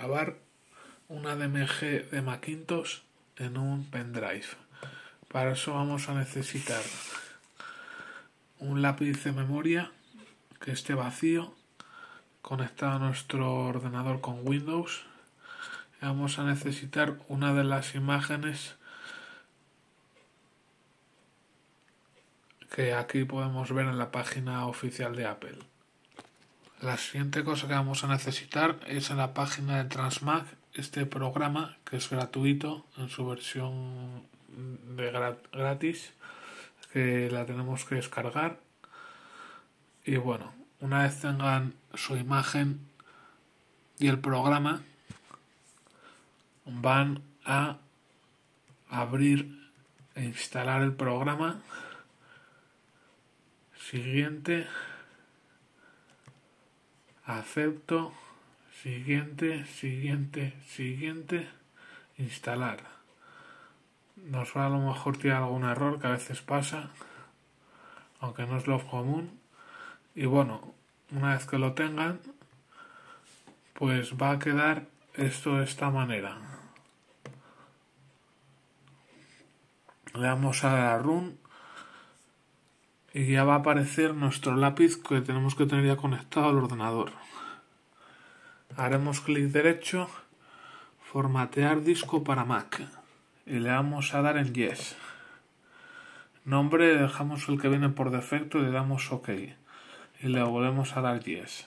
grabar una DMG de Macintosh en un pendrive. Para eso vamos a necesitar un lápiz de memoria que esté vacío, conectado a nuestro ordenador con Windows. Vamos a necesitar una de las imágenes que aquí podemos ver en la página oficial de Apple. La siguiente cosa que vamos a necesitar es en la página de Transmac este programa que es gratuito en su versión de gratis que la tenemos que descargar y bueno una vez tengan su imagen y el programa van a abrir e instalar el programa siguiente acepto, siguiente, siguiente, siguiente, instalar. Nos va a lo mejor tirar algún error que a veces pasa, aunque no es lo común. Y bueno, una vez que lo tengan, pues va a quedar esto de esta manera. Le damos a la run y ya va a aparecer nuestro lápiz que tenemos que tener ya conectado al ordenador. Haremos clic derecho, formatear disco para Mac y le vamos a dar en Yes. Nombre, dejamos el que viene por defecto y le damos OK y le volvemos a dar Yes.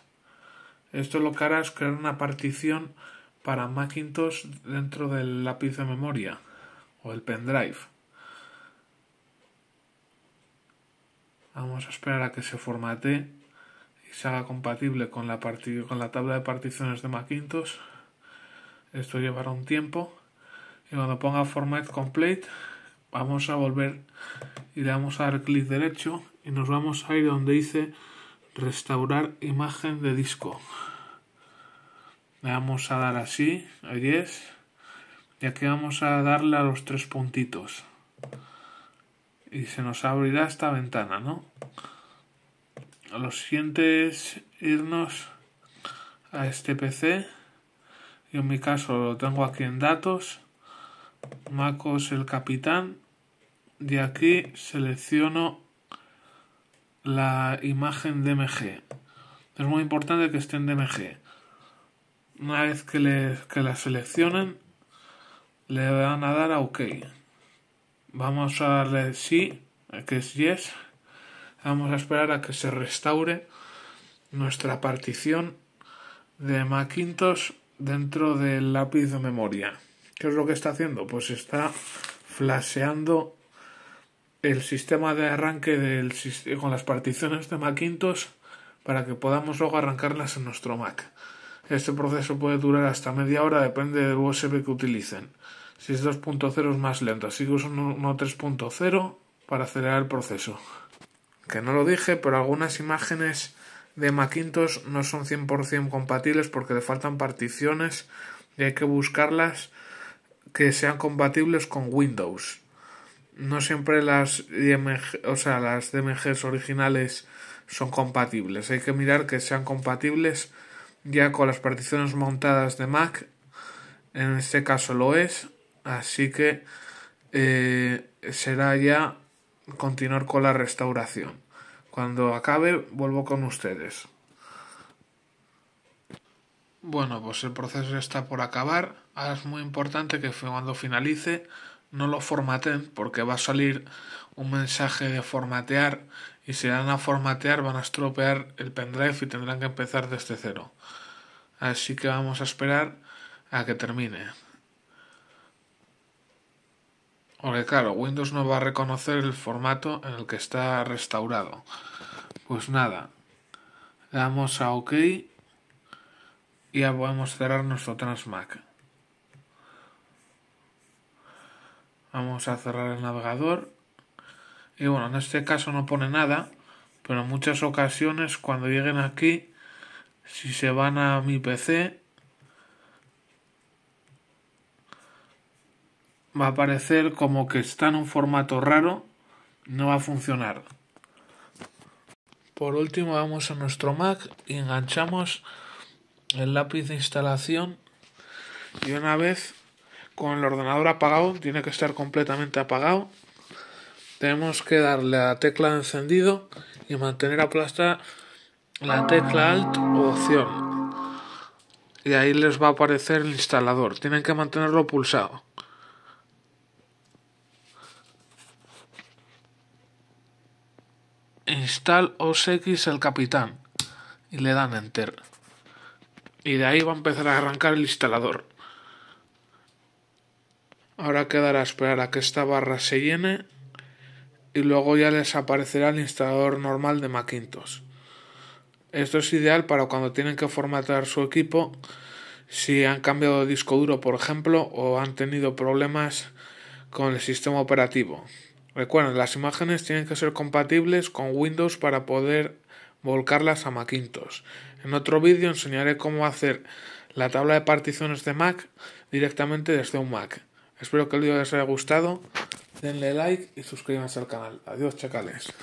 Esto lo que hará es crear una partición para Macintosh dentro del lápiz de memoria o el pendrive. Vamos a esperar a que se formate y se haga compatible con la, con la tabla de particiones de Macintosh. Esto llevará un tiempo. Y cuando ponga Format Complete, vamos a volver y le vamos a dar clic derecho y nos vamos a ir donde dice restaurar imagen de disco. Le vamos a dar así, a es. y aquí vamos a darle a los tres puntitos. Y se nos abrirá esta ventana, ¿no? lo siguiente es irnos a este PC. Y en mi caso lo tengo aquí en datos. Macos el capitán. De aquí selecciono la imagen DMG. Es muy importante que esté en DMG. Una vez que, le, que la seleccionen, le van a dar a OK. Vamos a darle sí, que es yes. Vamos a esperar a que se restaure nuestra partición de Macintosh dentro del lápiz de memoria. ¿Qué es lo que está haciendo? Pues está flasheando el sistema de arranque del, con las particiones de Macintosh para que podamos luego arrancarlas en nuestro Mac. Este proceso puede durar hasta media hora, depende del USB que utilicen. Si es 2.0 es más lento, así que uso 1.3.0 para acelerar el proceso que no lo dije, pero algunas imágenes de Macintosh no son 100% compatibles porque le faltan particiones y hay que buscarlas que sean compatibles con Windows. No siempre las o sea, las DMGs originales son compatibles. Hay que mirar que sean compatibles ya con las particiones montadas de Mac. En este caso lo es, así que eh, será ya continuar con la restauración. Cuando acabe vuelvo con ustedes. Bueno, pues el proceso está por acabar. Ahora es muy importante que cuando finalice no lo formaten porque va a salir un mensaje de formatear y si van a formatear van a estropear el pendrive y tendrán que empezar desde cero. Así que vamos a esperar a que termine. Porque claro, Windows no va a reconocer el formato en el que está restaurado. Pues nada, le damos a OK y ya podemos cerrar nuestro Transmac. Vamos a cerrar el navegador. Y bueno, en este caso no pone nada, pero en muchas ocasiones cuando lleguen aquí, si se van a mi PC, va a parecer como que está en un formato raro, no va a funcionar. Por último vamos a nuestro Mac y enganchamos el lápiz de instalación y una vez con el ordenador apagado, tiene que estar completamente apagado, tenemos que darle a la tecla encendido y mantener aplastada la tecla Alt o Opción. Y ahí les va a aparecer el instalador. Tienen que mantenerlo pulsado. install OSX el capitán y le dan enter. Y de ahí va a empezar a arrancar el instalador. Ahora quedará esperar a que esta barra se llene y luego ya les aparecerá el instalador normal de Macintosh. Esto es ideal para cuando tienen que formatear su equipo, si han cambiado de disco duro por ejemplo o han tenido problemas con el sistema operativo. Recuerden, las imágenes tienen que ser compatibles con Windows para poder volcarlas a Macintosh. En otro vídeo enseñaré cómo hacer la tabla de particiones de Mac directamente desde un Mac. Espero que el vídeo les haya gustado. Denle like y suscríbanse al canal. Adiós, chacales.